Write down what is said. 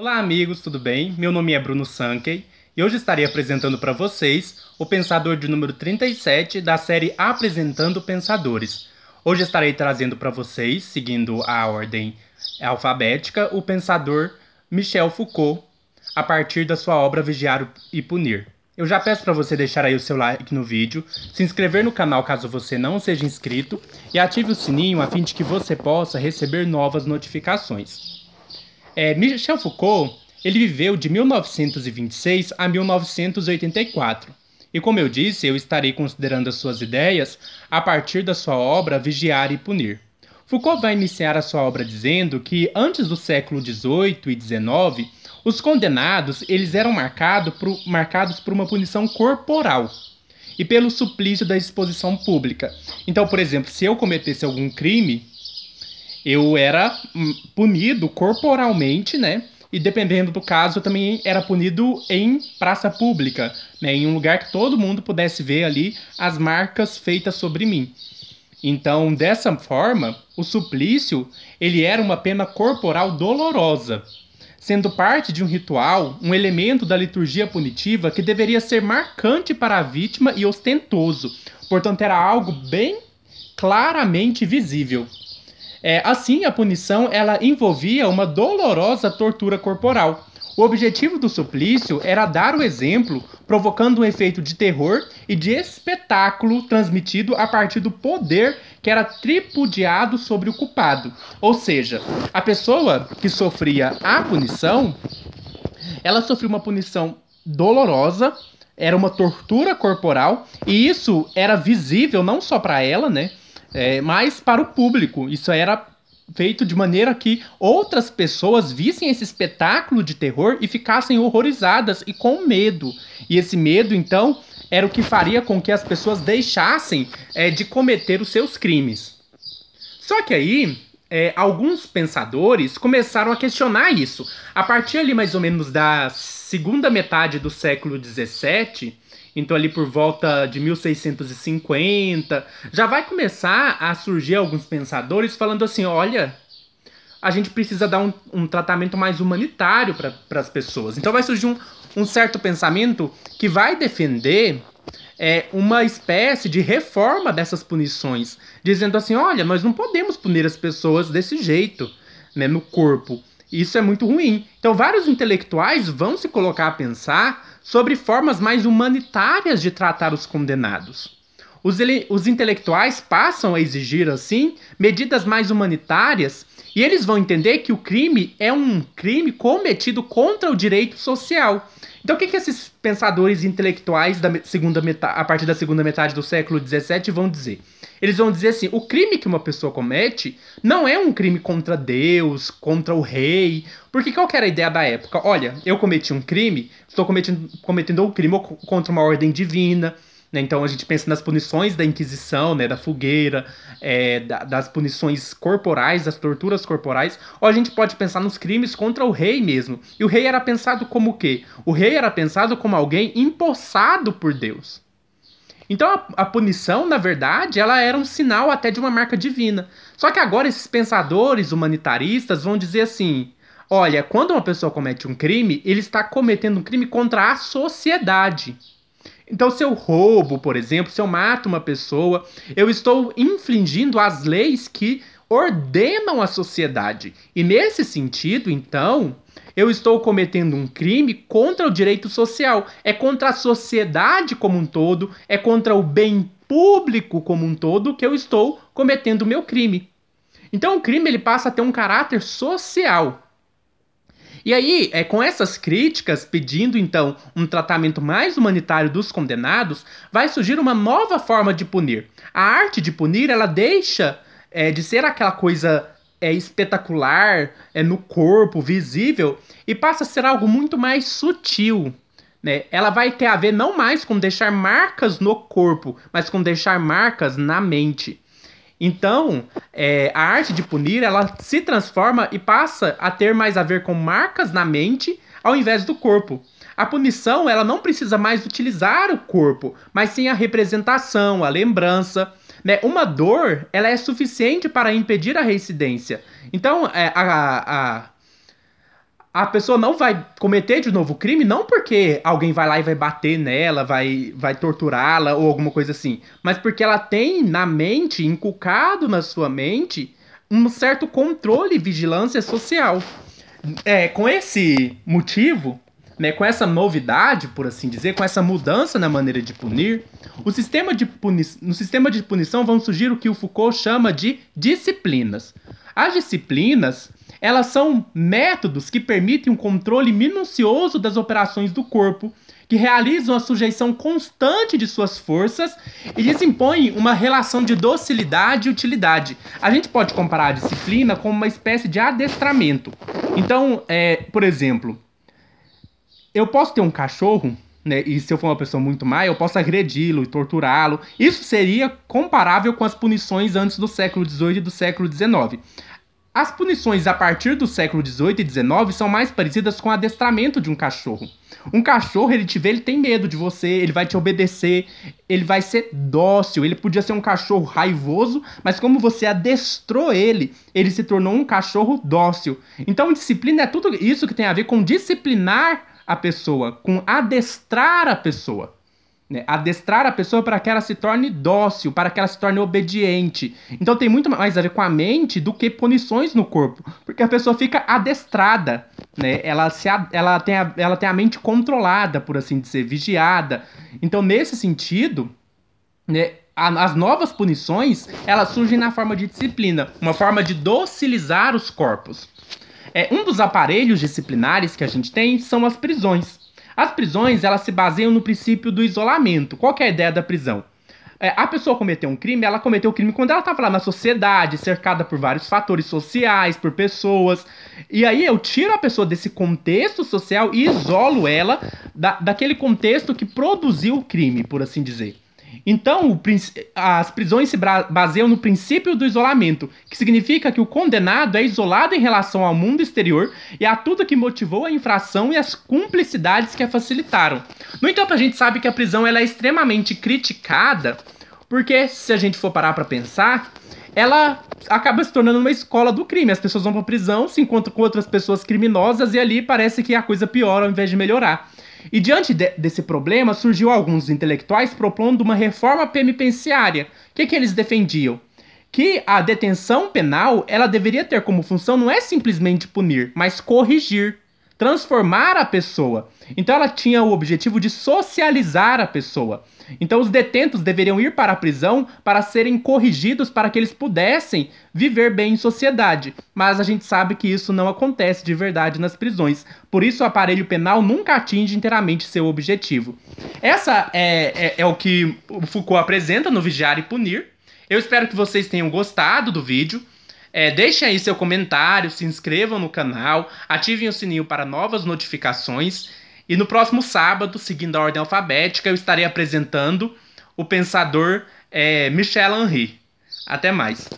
Olá, amigos, tudo bem? Meu nome é Bruno Sankey e hoje estarei apresentando para vocês o pensador de número 37 da série Apresentando Pensadores. Hoje estarei trazendo para vocês, seguindo a ordem alfabética, o pensador Michel Foucault, a partir da sua obra Vigiar e Punir. Eu já peço para você deixar aí o seu like no vídeo, se inscrever no canal caso você não seja inscrito e ative o sininho a fim de que você possa receber novas notificações. É, Michel Foucault ele viveu de 1926 a 1984. E como eu disse, eu estarei considerando as suas ideias a partir da sua obra Vigiar e Punir. Foucault vai iniciar a sua obra dizendo que antes do século XVIII e XIX, os condenados eles eram marcado por, marcados por uma punição corporal e pelo suplício da exposição pública. Então, por exemplo, se eu cometesse algum crime, eu era hum, punido corporalmente, né? E dependendo do caso, eu também era punido em praça pública, né? Em um lugar que todo mundo pudesse ver ali as marcas feitas sobre mim. Então, dessa forma, o suplício, ele era uma pena corporal dolorosa, sendo parte de um ritual, um elemento da liturgia punitiva que deveria ser marcante para a vítima e ostentoso. Portanto, era algo bem claramente visível. É, assim, a punição ela envolvia uma dolorosa tortura corporal. O objetivo do suplício era dar o exemplo, provocando um efeito de terror e de espetáculo transmitido a partir do poder que era tripudiado sobre o culpado. Ou seja, a pessoa que sofria a punição, ela sofria uma punição dolorosa, era uma tortura corporal, e isso era visível não só para ela, né? É, mas para o público, isso era feito de maneira que outras pessoas vissem esse espetáculo de terror e ficassem horrorizadas e com medo. E esse medo, então, era o que faria com que as pessoas deixassem é, de cometer os seus crimes. Só que aí, é, alguns pensadores começaram a questionar isso. A partir ali mais ou menos da segunda metade do século XVII, então, ali por volta de 1650, já vai começar a surgir alguns pensadores falando assim: olha, a gente precisa dar um, um tratamento mais humanitário para as pessoas. Então, vai surgir um, um certo pensamento que vai defender é, uma espécie de reforma dessas punições, dizendo assim: olha, nós não podemos punir as pessoas desse jeito, né, no corpo. Isso é muito ruim. Então, vários intelectuais vão se colocar a pensar sobre formas mais humanitárias de tratar os condenados. Os, os, intelectuais passam a exigir, assim, medidas mais humanitárias e eles vão entender que o crime é um crime cometido contra o direito social. Então, o que, que esses pensadores intelectuais da segunda metade, a partir da segunda metade do século XVII vão dizer? Eles vão dizer assim: o crime que uma pessoa comete não é um crime contra Deus, contra o rei. Porque qual era a ideia da época? Olha, eu cometi um crime, estou cometendo, cometendo um crime contra uma ordem divina. Né? Então a gente pensa nas punições da Inquisição, né? da fogueira, é, da, das punições corporais, das torturas corporais, ou a gente pode pensar nos crimes contra o rei mesmo. E o rei era pensado como o quê? O rei era pensado como alguém empossado por Deus. Então a, a, punição, na verdade, ela era um sinal até de uma marca divina. Só que agora esses pensadores humanitaristas vão dizer assim: olha, quando uma pessoa comete um crime, ele está cometendo um crime contra a sociedade. Então, se eu roubo, por exemplo, se eu mato uma pessoa, eu estou infringindo as leis que ordenam a sociedade. E nesse sentido, então, eu estou cometendo um crime contra o direito social. É contra a sociedade como um todo, é contra o bem público como um todo que eu estou cometendo o meu crime. Então o crime ele passa a ter um caráter social. E aí, é, com essas críticas, pedindo então um tratamento mais humanitário dos condenados, vai surgir uma nova forma de punir. A arte de punir, ela deixa é, de ser aquela coisa é espetacular, é no corpo, visível, e passa a ser algo muito mais sutil. Né? Ela vai ter a ver não mais com deixar marcas no corpo, mas com deixar marcas na mente. Então, é, a arte de punir ela se transforma e passa a ter mais a ver com marcas na mente ao invés do corpo. A punição ela não precisa mais utilizar o corpo, mas sim a representação, a lembrança. Né? Uma dor, ela é suficiente para impedir a reincidência. Então, é, a, a, a pessoa não vai cometer de novo o crime, não porque alguém vai lá e vai bater nela, vai, vai torturá-la ou alguma coisa assim, mas porque ela tem na mente, inculcado na sua mente, um certo controle e vigilância social. É, com esse motivo, né, com essa novidade, por assim dizer, com essa mudança na maneira de punir, o sistema de puni no sistema de punição vão surgir o que o Foucault chama de disciplinas. As disciplinas, elas são métodos que permitem um controle minucioso das operações do corpo, que realizam a sujeição constante de suas forças e impõem uma relação de docilidade e utilidade. A gente pode comparar a disciplina com uma espécie de adestramento. Então, é, por exemplo, eu posso ter um cachorro, né? E se eu for uma pessoa muito má, eu posso agredi-lo e torturá-lo. Isso seria comparável com as punições antes do século XVIII e do século XIX. As punições a partir do século XVIII e XIX são mais parecidas com o adestramento de um cachorro. Um cachorro, ele te vê, ele tem medo de você, ele vai te obedecer, ele vai ser dócil. Ele podia ser um cachorro raivoso, mas como você adestrou ele, ele se tornou um cachorro dócil. Então, disciplina é tudo isso que tem a ver com disciplinar a pessoa, com adestrar a pessoa. Né? Adestrar a pessoa para que ela se torne dócil, para que ela se torne obediente. Então tem muito mais a ver com a mente do que punições no corpo, porque a pessoa fica adestrada, né? Ela, se, ela, tem a, ela tem a mente controlada, por assim dizer, vigiada. Então nesse sentido, né, as novas punições elas surgem na forma de disciplina, uma forma de docilizar os corpos. É, um dos aparelhos disciplinares que a gente tem são as prisões. As prisões elas se baseiam no princípio do isolamento. Qual é a ideia da prisão? É, a pessoa cometeu um crime, ela cometeu o um crime quando ela estava lá na sociedade, cercada por vários fatores sociais, por pessoas. E aí eu tiro a pessoa desse contexto social e isolo ela da, daquele contexto que produziu o crime, por assim dizer. Então, as prisões se baseiam no princípio do isolamento, que significa que o condenado é isolado em relação ao mundo exterior e a tudo que motivou a infração e as cumplicidades que a facilitaram. No entanto, a gente sabe que a prisão ela é extremamente criticada, porque se a gente for parar para pensar, ela acaba se tornando uma escola do crime. As pessoas vão pra prisão, se encontram com outras pessoas criminosas e ali parece que a coisa piora ao invés de melhorar. E diante de, desse problema, surgiu alguns intelectuais propondo uma reforma penitenciária. O que, que eles defendiam? Que a detenção penal, ela deveria ter como função não é simplesmente punir, mas corrigir transformar a pessoa. Então ela tinha o objetivo de socializar a pessoa. Então os detentos deveriam ir para a prisão para serem corrigidos para que eles pudessem viver bem em sociedade. Mas a gente sabe que isso não acontece de verdade nas prisões. Por isso o aparelho penal nunca atinge inteiramente seu objetivo. Essa é, é, é o que o Foucault apresenta no Vigiar e Punir. Eu espero que vocês tenham gostado do vídeo. É, deixem aí seu comentário, se inscrevam no canal, ativem o sininho para novas notificações. E no próximo sábado, seguindo a ordem alfabética, eu estarei apresentando o pensador é, Michel Henry. Até mais.